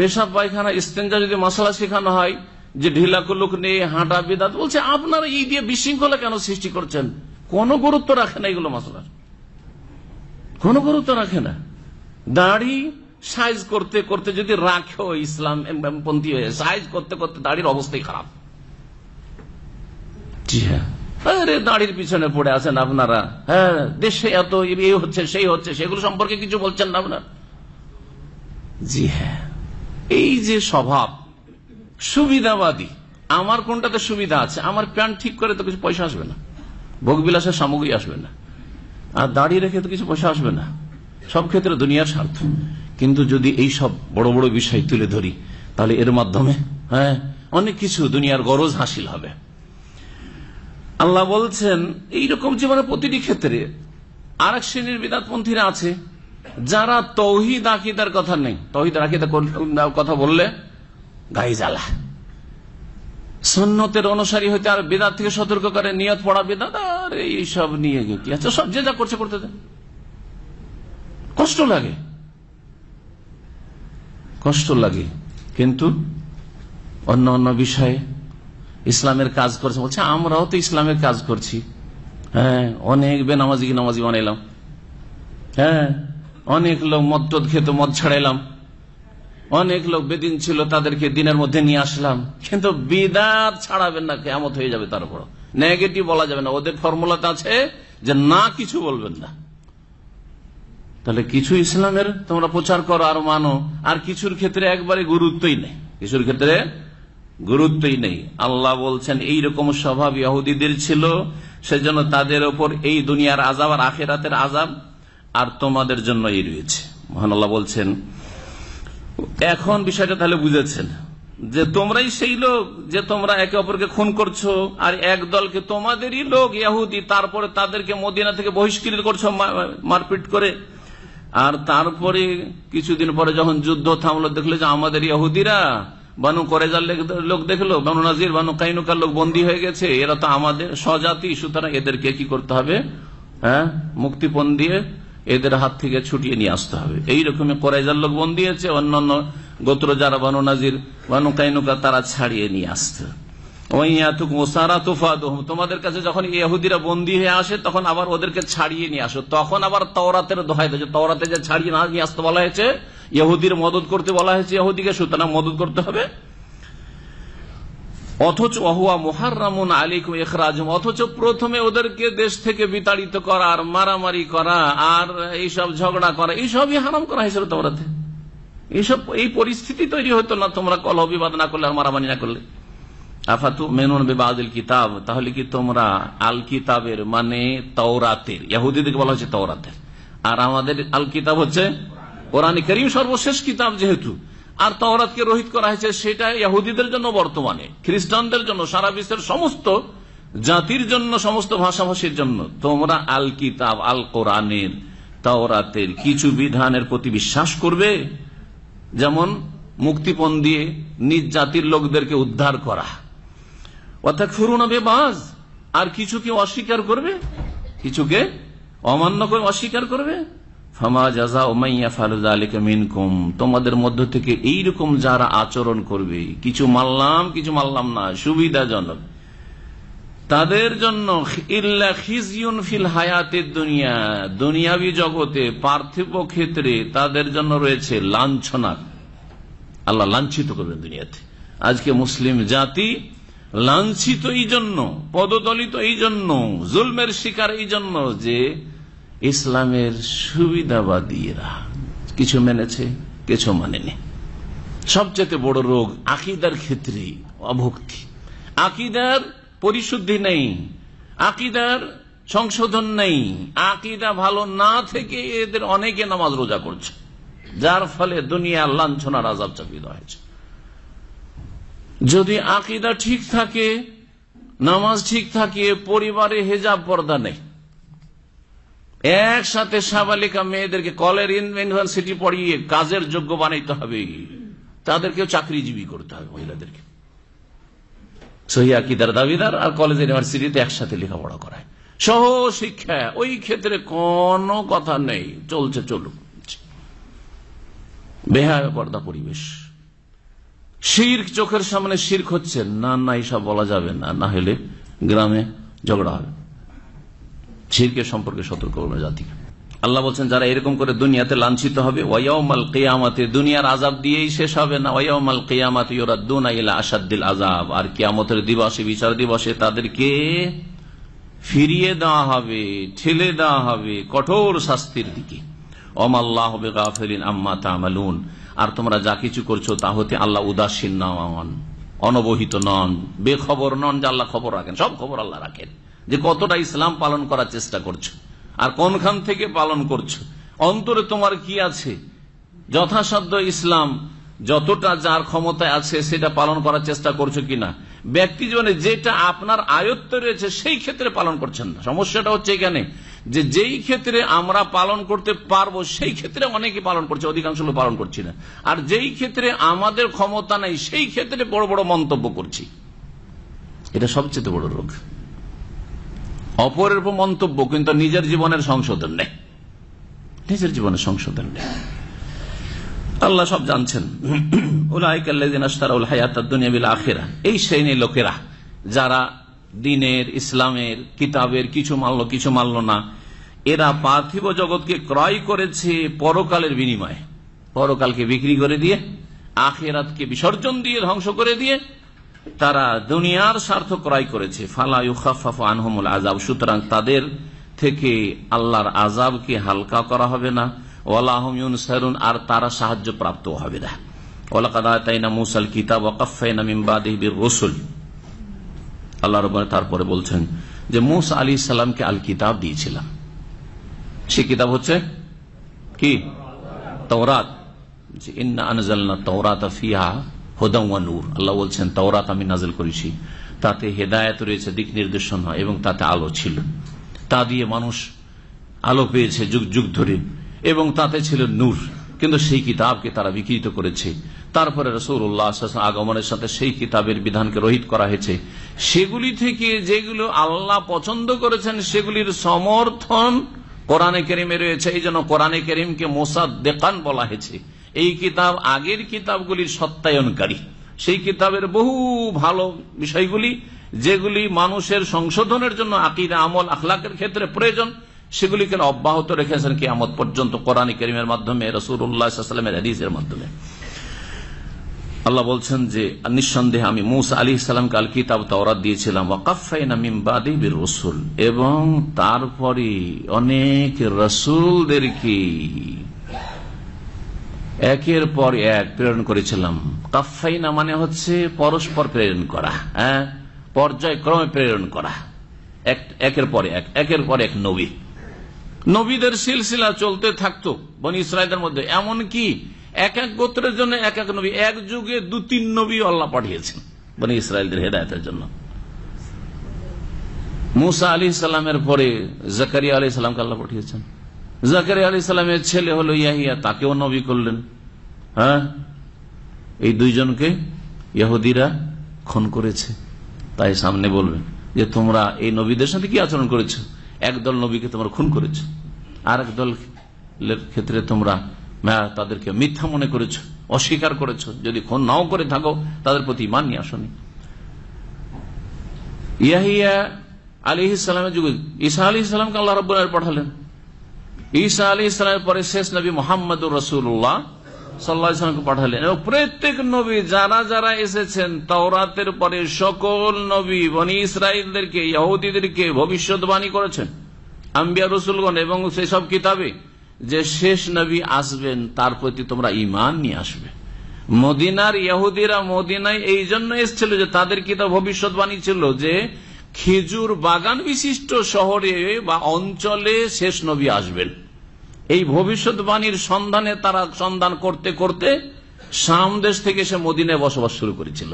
পেশাব পায়খানা স্টেঞ্জা যদি মশলা শেখানো হয় যে ঢিলাকুলুক নেই হাঁটা বিদাত বলছে আপনারা এই দিয়ে বিশৃঙ্খলা কেন সৃষ্টি করছেন কোনো গুরুত্ব রাখে না এগুলো মশলার কোনো গুরুত্ব রাখে না দাড়ি সাইজ করতে করতে যদি রাখো ইসলাম পন্থী হয়ে সাইজ করতে করতে দাড়ির অবস্থাই খারাপ জি হ্যাঁ আরে দাঁড়ির পিছনে পড়ে আছেন আপনারা হ্যাঁ দেশে এত এই ইয়ে হচ্ছে সেই হচ্ছে সেগুলো সম্পর্কে কিছু বলছেন না আপনার জি হ্যাঁ এই যে স্বভাব সুবিধাবাদী আমার কোনটাতে সুবিধা আছে আমার প্যান্ট ঠিক করে তো কিছু পয়সা আসবে না ভোগবিলাসের সামগ্রী আসবে না আর দাঁড়িয়ে রেখে তো কিছু পয়সা আসবে না সব ক্ষেত্রে দুনিয়ার স্বার্থ কিন্তু যদি এই সব বড় বড় বিষয় তুলে ধরি তাহলে এর মাধ্যমে হ্যাঁ অনেক কিছু দুনিয়ার গরজ হাসিল হবে আল্লাহ বলছেন এইরকম জীবনের প্রতিটি ক্ষেত্রে আর এক শ্রেণীর বিদাতপন্থীরা আছে যারা তৌহিদ আকিদার কথা নেই তৌহিদ আকিদা কথা বললে গাই জ্বালা সন্ন্যতের অনুসারী হইতে আর বেদার থেকে সতর্ক করে নিয়ত পড়া বেদাত আর এইসব নিয়ে কি আচ্ছা সব যে যা করছে করতে কষ্ট লাগে কষ্ট লাগে কিন্তু অন্য অন্য বিষয়ে ইসলামের কাজ করছে বলছে আমরাও তো ইসলামের কাজ করছি হ্যাঁ অনেক বেনামাজি নামাজি বানাইলাম হ্যাঁ অনেক লোক মদ টদ খেতে মদ ছাড়াইলাম অনেক লোক বেদিন ছিল তাদেরকে দিনের মধ্যে নিয়ে আসলাম কিন্তু বিদাত ছাড়াবেন না কেমত হয়ে যাবে তার উপর নেগেটিভ বলা যাবে না ওদের ফর্মুলাতে আছে যে না কিছু বলবেন না তাহলে কিছু ইসলামের তোমরা প্রচার করো আর মানো আর কিছুর ক্ষেত্রে একবারে গুরুত্বই নেই কিছুর ক্ষেত্রে গুরুত্বই নেই আল্লাহ বলছেন এইরকম স্বভাব ইহুদিদের ছিল সেজন্য তাদের ওপর এই দুনিয়ার আজাব আর আখেরাতের আজাব আর তোমাদের জন্য এই রয়েছে মহান আল্লাহ বলছেন এখন বিষয়টা তাহলে বুঝেছেন যে তোমরাই সেই লোক যে তোমরা একে অপরকে খুন করছো আর এক দলকে তোমাদেরই লোক ইয়াহুদি তারপরে তাদেরকে মদিনা থেকে বহিষ্কৃত করছো মারপিট করে আর তারপরে কিছুদিন পরে যখন যুদ্ধ থামলো দেখলো যে আমাদের ইয়াহুদিরা বানু করেজার লোক দেখলো বানু নাজির বানু কাইনুকার লোক বন্দী হয়ে গেছে এরা তো আমাদের স্বজাতি সুতরাং এদেরকে কি করতে হবে হ্যাঁ মুক্তিপণ দিয়ে এদের হাত থেকে ছুটিয়ে নিয়ে আসতে হবে এই রকমের লোক বন্দী দিয়েছে অন্যান্য গোত্র যারা বানু নাজির বানু কাইনুকা তারা ছাড়িয়ে নিয়ে আসতে তোমাদের কাছে যখন ইহুদিরা বন্দী হয়ে আসে তখন আবার ওদেরকে ছাড়িয়ে নিয়ে আসো তখন আবার তওরাতের দোহাই দেয় তওরাতে যে ছাড়িয়ে না নিয়ে আসতে বলা হয়েছে ইহুদির মদত করতে বলা হয়েছে ইহুদিকে সুতরাং মদত করতে হবে অথচ অহুয়া মোহারামুন আলিকুম এখরাজ অথচ প্রথমে ওদেরকে দেশ থেকে বিতাড়িত করা আর মারামারি করা আর এইসব ঝগড়া করা এইসবই হারাম করা হয়েছিল তোমরাতে এইসব এই পরিস্থিতি তৈরি হতো না তোমরা কলহ বিবাদ না করলে আর মারামারি না করলে আফাতু মেনুন বিবাদুল কিতাব তাহলে কি তোমরা আল কিতাবের মানে তওরাতের ইহুদিদেরকে বলা হচ্ছে তওরাতের আর আমাদের আল কিতাব হচ্ছে কোরআন করিম সর্বশেষ কিতাব যেহেতু আর তওরাতকে রোহিত করা হয়েছে সেটা ইয়াহুদিদের জন্য বর্তমানে খ্রিস্টানদের জন্য সারা বিশ্বের সমস্ত জাতির জন্য সমস্ত ভাষাভাষীর জন্য তোমরা আল কিতাব আল কোরআনের তাওরাতের কিছু বিধানের প্রতি বিশ্বাস করবে যেমন মুক্তিপণ দিয়ে নিজ জাতির লোকদেরকে উদ্ধার করা অর্থাৎ ফুরুন বেবাজ আর কিছুকে অস্বীকার করবে কিছুকে অমান্য করে অস্বীকার করবে তোমাদের মধ্য থেকে এইরকম যারা আচরণ করবে কিছু মানলাম কিছু মানলাম না সুবিধাজনক তাদের জন্য ফিল হায়াতের দুনিয়া দুনিয়াবি জগতে পার্থিব ক্ষেত্রে তাদের জন্য রয়েছে লাঞ্ছনা আল্লাহ লাঞ্ছিত করবেন দুনিয়াতে আজকে মুসলিম জাতি লাঞ্ছিত এই জন্য পদদলিত এই জন্য জুলমের শিকার এই জন্য যে ইসলামের সুবিধাবাদীরা কিছু মেনেছে কিছু মানেনি সবচেয়ে বড় রোগ আকিদার ক্ষেত্রে অভক্তি আকিদার পরিশুদ্ধি নেই আকিদার সংশোধন নেই আকিদা ভালো না থেকে এদের অনেকে নামাজ রোজা করছে যার ফলে দুনিয়া লাঞ্ছনার আজাব চাপিত হয়েছে যদি আকিদা ঠিক থাকে নামাজ ঠিক থাকে পরিবারে হেজাব পর্দা নেই একসাথে সাবালিকা মেয়েদেরকে কলের ইউনিভার্সিটি পড়িয়ে কাজের যোগ্য বানাইতে হবে তাদেরকেও চাকরিজীবী করতে হবে মহিলাদেরকে সহিদার দাবিদার আর কলেজ ইউনিভার্সিটিতে একসাথে লেখাপড়া করায় সহ শিক্ষা ওই ক্ষেত্রে কোন কথা নেই চলছে চলুক বেহায় পর্দা পরিবেশ শির চোখের সামনে শির হচ্ছে না না এইসব বলা যাবে না না হলে গ্রামে ঝগড়া হবে ছিরকে সম্পর্কে সতর্ক করবে জাতি আল্লাহ বলছেন যারা এরকম করে দুনিয়াতে লাঞ্ছিত হবে মাল কেয়ামাতে দুনিয়ার আজাব দিয়েই শেষ হবে না মাল কেয়ামাতে ওরা দুনা ইলা আসাদ্দিল আজাব আর কেয়ামতের দিবসে বিচার দিবসে তাদেরকে ফিরিয়ে দেওয়া হবে ঠেলে দেওয়া হবে কঠোর শাস্তির দিকে অমাল্লাহ গাফেলিন আম্মা তামালুন আর তোমরা যা কিছু করছো তা হতে আল্লাহ উদাসীন নন অনবহিত নন বেখবর নন যে আল্লাহ খবর রাখেন সব খবর আল্লাহ রাখেন যে কতটা ইসলাম পালন করার চেষ্টা করছো আর কোনখান থেকে পালন করছো অন্তরে তোমার কি আছে যথাসাধ্য ইসলাম যতটা যার ক্ষমতায় আছে সেটা পালন করার চেষ্টা করছো কিনা ব্যক্তি জীবনে যেটা আপনার আয়ত্ত রয়েছে সেই ক্ষেত্রে পালন করছেন না সমস্যাটা হচ্ছে এখানে যে যেই ক্ষেত্রে আমরা পালন করতে পারবো সেই ক্ষেত্রে অনেকে পালন করছে অধিকাংশ লোক পালন করছি না আর যেই ক্ষেত্রে আমাদের ক্ষমতা নাই সেই ক্ষেত্রে বড় বড় মন্তব্য করছি এটা সবচেয়ে বড় রোগ অপরের উপর মন্তব্য কিন্তু নিজের জীবনের সংশোধন নেই নিজের জীবনের সংশোধন নেই আল্লাহ সব জানছেন এই শ্রেণী লোকেরা যারা দিনের ইসলামের কিতাবের কিছু মানল কিছু মানল না এরা পার্থিব জগৎকে ক্রয় করেছে পরকালের বিনিময়ে পরকালকে বিক্রি করে দিয়ে আখেরাতকে বিসর্জন দিয়ে ধ্বংস করে দিয়ে তারা দুনিয়ার স্বার্থ ক্রয় করেছে ফালা ইউখাফাফ আনহমুল আজাব সুতরাং তাদের থেকে আল্লাহর আজাবকে হালকা করা হবে না ওয়ালাহম ইউনসারুন আর তারা সাহায্য প্রাপ্ত হবে না মুসাল কিতাব ওকাফাইনা মিমবাদিবির রসুল আল্লাহ রব তারপরে বলছেন যে মুস আলী সালামকে আল কিতাব দিয়েছিলাম সে কিতাব হচ্ছে কি তৌরাত ইন্না আনজালনা তৌরাত ফিহা হোদাওয়া নূর আল্লাহ বলছেন তাওরাত আমি নাজেল করেছি তাতে হেদায়ত রয়েছে দিক নির্দেশনা এবং তাতে আলো ছিল তা দিয়ে মানুষ আলো পেয়েছে যুগ যুগ ধরে এবং তাতে ছিল নূর কিন্তু সেই কিতাবকে তারা বিকৃত করেছে তারপরে আগমনের সাথে সেই কিতাবের বিধানকে রোহিত করা হয়েছে সেগুলি থেকে যেগুলো আল্লাহ পছন্দ করেছেন সেগুলির সমর্থন কোরআনে কেরিমে রয়েছে এই জন্য কোরআনে কেরিমকে মোসাদ্দেকান বলা হয়েছে এই কিতাব আগের কিতাবগুলির সত্যায়নকারী সেই কিতাবের বহু ভালো বিষয়গুলি যেগুলি মানুষের সংশোধনের জন্য আকিদা আমল আখলাকের ক্ষেত্রে প্রয়োজন সেগুলিকে অব্যাহত রেখেছেন আমদ পর্যন্ত কোরআন করিমের মাধ্যমে উল্লাহামের হাদিসের মাধ্যমে আল্লাহ বলছেন যে নিঃসন্দেহে আমি মুসা আলী ইসলামকে আল কিতাব তাওরাত দিয়েছিলাম ওয়াকাফাইনামিমবাদিবির রসুল এবং তারপরে অনেক রসুলদেরকে একের পর এক প্রেরণ করেছিলাম কাফাইনা মানে হচ্ছে পরস্পর প্রেরণ করা হ্যাঁ পর্যায়ক্রমে প্রেরণ করা একের পর এক একের পর এক নবী নবীদের সিলসিলা চলতে থাকতো বনি ইসরায়েলের মধ্যে এমন কি এক এক গোত্রের জন্য এক এক নবী এক যুগে দু তিন নবী আল্লাহ পাঠিয়েছেন বনি ইসরায়েলদের হেদায়তের জন্য মুসা আলি সালামের পরে জাকারিয়া আলি সালামকে আল্লাহ পাঠিয়েছেন জাকারি আলী সালামের ছেলে হলো ইয়াহিয়া তাকেও নবী করলেন হ্যাঁ এই দুইজনকে ইয়াহুদিরা খুন করেছে তাই সামনে বলবেন যে তোমরা এই নবীদের সাথে কি আচরণ করেছো একদল নবীকে তোমরা খুন করেছো আর একদলের ক্ষেত্রে তোমরা হ্যাঁ, তাদেরকে মিথ্যা মনে করেছো অস্বীকার করেছো যদি খুন নাও করে থাকো তাদের প্রতি মান নিয়ে আসনি ইয়াহিয়া আলি ইসালামের যুগে ইসা আলি ইসলামকে আল্লাহ রব্বুল পাঠালেন ঈসা আলী ইসলামের পরে শেষ নবী মোহাম্মদুর রসুল্লাহ সাল্লাহামকে পাঠালেন এবং প্রত্যেক নবী যারা যারা এসেছেন তাওরাতের পরে সকল নবী বনি ইসরায়েলদেরকে ইহুদিদেরকে ভবিষ্যৎবাণী করেছেন আম্বিয়া রসুলগণ এবং সেই সব কিতাবে যে শেষ নবী আসবেন তার প্রতি তোমরা ইমান নিয়ে আসবে মদিনার ইহুদিরা মদিনায় এই জন্য এসেছিল যে তাদের কিতাব ভবিষ্যৎবাণী ছিল যে খেজুর বাগান বিশিষ্ট শহরে বা অঞ্চলে শেষ নবী আসবেন এই ভবিষ্যৎবাণীর সন্ধানে তারা সন্ধান করতে করতে শাম দেশ থেকে সে মদিনায় বসবাস শুরু করেছিল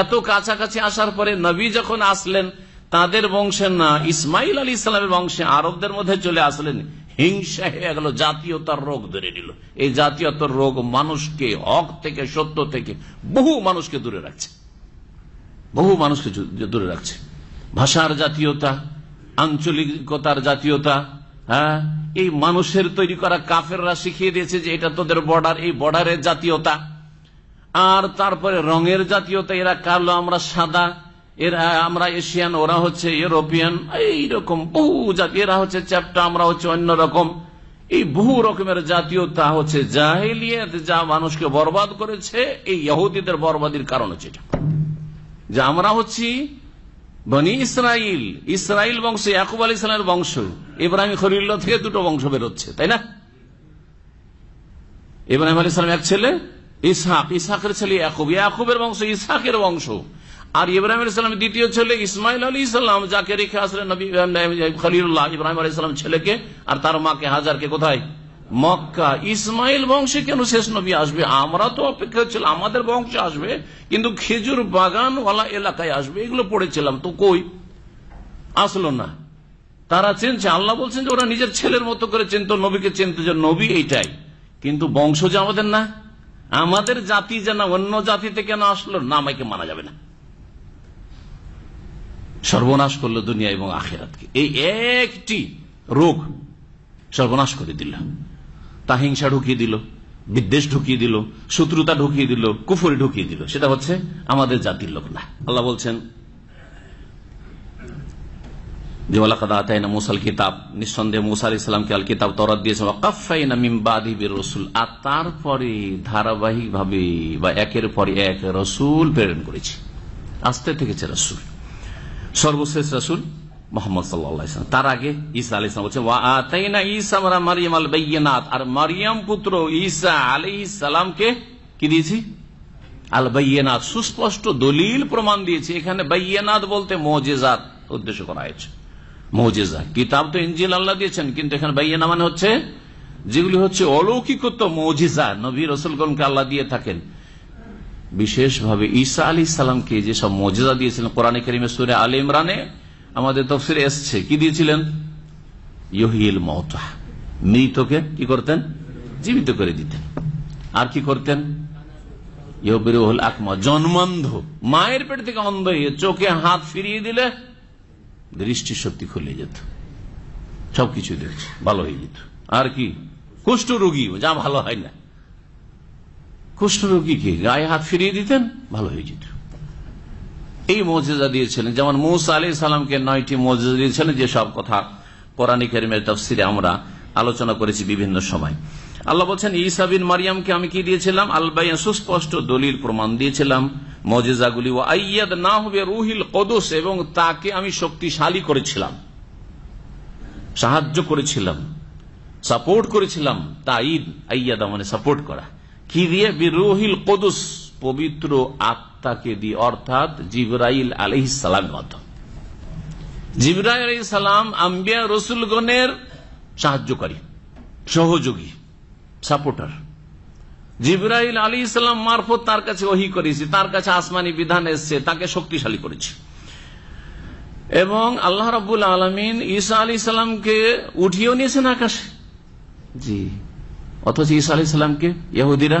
এত কাছাকাছি আসার পরে নবী যখন আসলেন তাদের বংশে না ইসমাইল আলী ইসলামের বংশে আরবদের মধ্যে চলে আসলেন হিংসা হয়ে গেল জাতীয়তার রোগ ধরে নিল এই জাতীয়তার রোগ মানুষকে হক থেকে সত্য থেকে বহু মানুষকে দূরে রাখছে বহু মানুষকে দূরে রাখছে ভাষার জাতীয়তা আঞ্চলিকতার জাতীয়তা হ্যাঁ এই মানুষের তৈরি করা কাফেররা শিখিয়ে দিয়েছে যে এটা তোদের বর্ডার এই বর্ডারের জাতীয়তা আর তারপরে রঙের জাতীয়তা এরা কালো আমরা সাদা এরা আমরা এশিয়ান ওরা হচ্ছে ইউরোপিয়ান এইরকম বহু জাতি এরা হচ্ছে চ্যাপ্টা আমরা হচ্ছে অন্য রকম এই বহু রকমের জাতীয়তা হচ্ছে জাহিলিয়াত যা মানুষকে বরবাদ করেছে এই ইহুদিদের বরবাদির কারণ হচ্ছে এটা যে আমরা হচ্ছি বনি ইসরাইল ইসরাইল বংশ ইয়াকুব আলী ইসলামের বংশ ইব্রাহিম খলিল্লা থেকে দুটো বংশ বেরোচ্ছে তাই না ইব্রাহিম আলী ইসলাম এক ছেলে ইসহাক ইসহাকের ছেলে ইয়াকুব ইয়াকুবের বংশ ইসহাকের বংশ আর ইব্রাহিম ইসলামের দ্বিতীয় ছেলে ইসমাইল আলী ইসলাম যাকে রেখে আসলেন খলিল্লাহ ইব্রাহিম আলী ইসলাম ছেলেকে আর তার মাকে হাজারকে কোথায় মক্কা ইসমাইল বংশে কেন শেষ নবী আসবে আমরা তো অপেক্ষা ছিল আমাদের বংশে আসবে কিন্তু খেজুর বাগানওয়ালা এলাকায় আসবে এগুলো পড়েছিলাম তো কই আসলো না তারা চিনছে আল্লাহ বলছেন যে ওরা নিজের ছেলের মতো করে চিনত নবীকে চিনতে যে নবী এইটাই কিন্তু বংশ যে আমাদের না আমাদের জাতি যে না অন্য জাতিতে কেন আসলো না আমাকে মানা যাবে না সর্বনাশ করলো দুনিয়া এবং আখেরাতকে এই একটি রোগ সর্বনাশ করে দিল তা হিংসা ঢুকিয়ে দিল বিদ্বেষ ঢুকিয়ে দিল শত্রুতা ঢুকিয়ে দিল কুফরি ঢুকিয়ে দিল সেটা হচ্ছে আমাদের জাতির লোক না আল্লাহ বলছেন মোসাল কিতাব নিঃসন্দেহ মোসা ইসলামকে আল কিতাব তরাত দিয়েছে রসুল আর তারপরে ধারাবাহিক ভাবে বা একের পর এক রসুল প্রেরণ করেছি আস্তে থেকেছে রসুল সর্বশেষ রসুল মোহাম্মদ সাল্লাহাম তার আগে ইসা আলি ইসলাম বলছে ওয়া তাই না ঈসা মারিয়াম আল বৈনাথ আর মারিয়াম পুত্র ইসা আলি ইসালামকে কি দিয়েছি আল বৈনাথ সুস্পষ্ট দলিল প্রমাণ দিয়েছি এখানে বৈনাথ বলতে মজেজাত উদ্দেশ্য করা হয়েছে মৌজেজা কিতাব তো ইঞ্জিল আল্লাহ দিয়েছেন কিন্তু এখানে বাইয়ানা মানে হচ্ছে যেগুলি হচ্ছে অলৌকিকত্ব মৌজিজা নবী রসুলগণকে আল্লাহ দিয়ে থাকেন বিশেষভাবে ঈসা আলী সালামকে যেসব মজেজা দিয়েছিলেন কোরআনে করিমে সুরে আলী ইমরানে আমাদের তফসিল এসছে কি দিয়েছিলেন ইহিল মহতা মৃতকে কি করতেন জীবিত করে দিতেন আর কি করতেন ইহবিরুল আকমা জন্মান্ধ মায়ের পেট থেকে অন্ধ হয়ে চোখে হাত ফিরিয়ে দিলে দৃষ্টি শক্তি খুলে যেত সবকিছু দেখছে ভালো হয়ে যেত আর কি কুষ্ঠ রোগী যা ভালো হয় না কুষ্ঠ রোগী কি গায়ে হাত ফিরিয়ে দিতেন ভালো হয়ে যেত এই মজিজা দিয়েছিলেন যেমন মৌসা আলী সালামকে নয়টি মজিজা দিয়েছিলেন যে সব কথা কোরআন করিমের তফসিলে আমরা আলোচনা করেছি বিভিন্ন সময় আল্লাহ বলছেন ইসাবিন মারিয়ামকে আমি কি দিয়েছিলাম আলবাই সুস্পষ্ট দলিল প্রমাণ দিয়েছিলাম মজিজাগুলি ও আইয়াদ না হবে রুহিল কদোস এবং তাকে আমি শক্তিশালী করেছিলাম সাহায্য করেছিলাম সাপোর্ট করেছিলাম তাইদ আইয়াদা মানে সাপোর্ট করা কি দিয়ে বিরোহিল কদস পবিত্র আত্ম আত্মাকে দিই অর্থাৎ জিব্রাইল আলি সালামের মাধ্যমে জিব্রাইল আলি সালাম আম্বিয়া রসুলগণের সাহায্যকারী সহযোগী সাপোর্টার জিব্রাইল আলী ইসলাম মারফত তার কাছে ওহি করেছি তার কাছে আসমানি বিধান এসছে তাকে শক্তিশালী করেছি এবং আল্লাহ রাবুল আলমিন ঈসা আলী সালামকে উঠিয়েও নিয়েছেন আকাশে জি অথচ ঈসা আলী সালামকে ইহুদিরা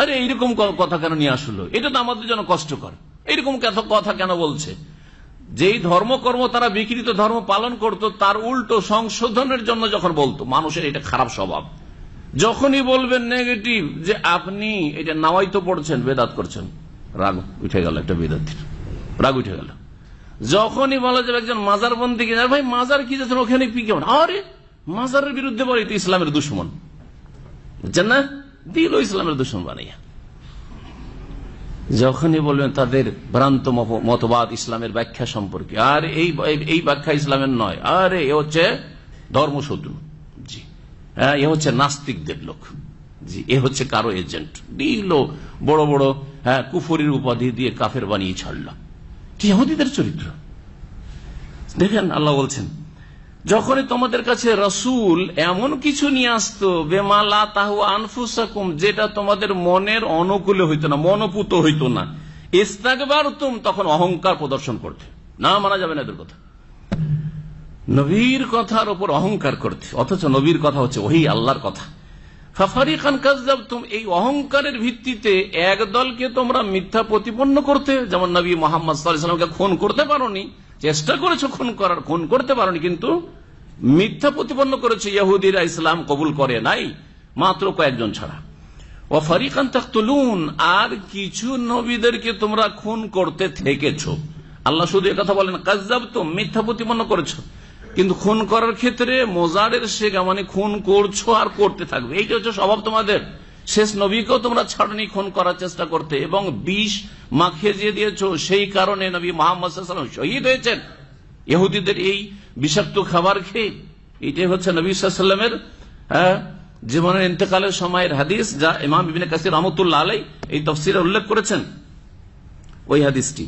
আরে এইরকম কথা কেন নিয়ে আসলো এটা তো আমাদের জন্য কষ্টকর এইরকম কথা কেন বলছে যেই ধর্মকর্ম তারা বিকৃত ধর্ম পালন করত তার উল্টো সংশোধনের জন্য যখন বলতো মানুষের এটা খারাপ স্বভাব যখনই বলবেন নেগেটিভ যে আপনি এটা নাওয়াই তো পড়ছেন বেদাত করছেন রাগ উঠে গেল একটা বেদাতির রাগ উঠে গেল যখনই বলা যাবে একজন মাজার বন্দীকে ভাই মাজার কি যাচ্ছেন ওখানে কি কেমন আরে মাজারের বিরুদ্ধে বলে ইসলামের দুশ্মন বুঝছেন না দিল ইসলামের দূষণ বানাইয়া যখনই বলবেন তাদের ভ্রান্ত মতবাদ ইসলামের ব্যাখ্যা সম্পর্কে আর এই এই ব্যাখ্যা ইসলামের নয় আর এ হচ্ছে ধর্মশত্রু জি হ্যাঁ এ হচ্ছে নাস্তিকদের লোক জি এ হচ্ছে কারো এজেন্ট দিল বড় বড় হ্যাঁ কুফরির উপাধি দিয়ে কাফের বানিয়ে ছাড়ল কি আমাদের চরিত্র দেখেন আল্লাহ বলছেন যখনই তোমাদের কাছে রসুল এমন কিছু নিয়ে আসতো বেমালা তাহু আনফুসাকুম যেটা তোমাদের মনের অনুকূলে হইতো না মনপুত হইত না ইস্তাকবার তুম তখন অহংকার প্রদর্শন করতে না মানা যাবে না এদের কথা নবীর কথার ওপর অহংকার করতে অথচ নবীর কথা হচ্ছে ওই আল্লাহর কথা ফাফারি খান কাজাব এই অহংকারের ভিত্তিতে এক দলকে তোমরা মিথ্যা প্রতিপন্ন করতে যেমন নবী খুন করতে চেষ্টা করেছো খুন করার খুন করতে কিন্তু মিথ্যা প্রতিপন্ন করেছে ইয়াহুদিরা ইসলাম কবুল করে নাই মাত্র কয়েকজন ছাড়া ও খান তুলুন আর কিছু নবীদেরকে তোমরা খুন করতে থেকেছ আল্লাহ শুধু কথা বলেন কাজাব তো মিথ্যা প্রতিপন্ন করেছো কিন্তু খুন করার ক্ষেত্রে মোজারের শেখ মানে খুন করছো আর করতে থাকবে এইটা হচ্ছে স্বভাব তোমাদের শেষ নবীকেও তোমরা ছাড়নি খুন করার চেষ্টা করতে এবং বিষ মাখিয়ে দিয়ে দিয়েছ সেই কারণে নবী মোহাম্মদ শহীদ হয়েছেন ইহুদিদের এই বিষাক্ত খাবার খেয়ে এটাই হচ্ছে নবী সাল্লামের হ্যাঁ, জীবনের ইন্তেকালের সময়ের হাদিস যা ইমাম বিভিন্ন কাসির রহমতুল্লাহ আলাই এই তফসিরে উল্লেখ করেছেন ওই হাদিসটি